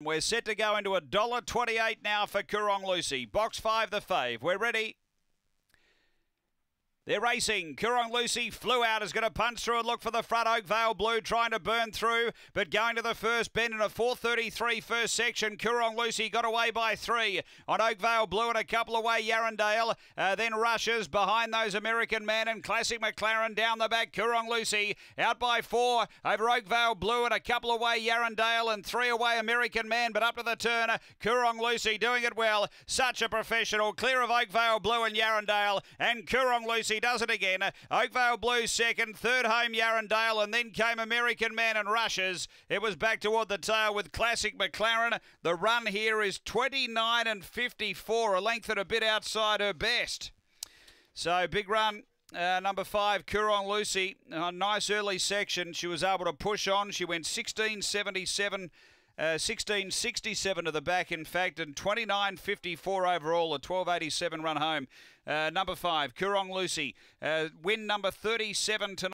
We're set to go into a dollar twenty-eight now for Kurong Lucy. Box five, the fave. We're ready. They're racing. Kurong Lucy flew out, is going to punch through and look for the front. Oakvale Blue trying to burn through, but going to the first bend in a 4.33 first section. Kurong Lucy got away by three on Oakvale Blue and a couple away Yarrendale. Uh, then rushes behind those American men and Classic McLaren down the back. Kurong Lucy out by four over Oakvale Blue and a couple away Yarrendale and three away American man, but up to the turn. Kurong Lucy doing it well. Such a professional. Clear of Oakvale Blue and Yarrendale and Kurong Lucy he does it again. Oakvale Blues second, third home Yarrendale, and then came American Man and Rushes. It was back toward the tail with Classic McLaren. The run here is 29 and 54, a length and a bit outside her best. So big run uh, number five, Curong Lucy, a nice early section. She was able to push on. She went 16.77 1667 uh, to the back, in fact, and 29.54 overall, a 12.87 run home. Uh, number five, Kurong Lucy. Uh, win number 37 tonight.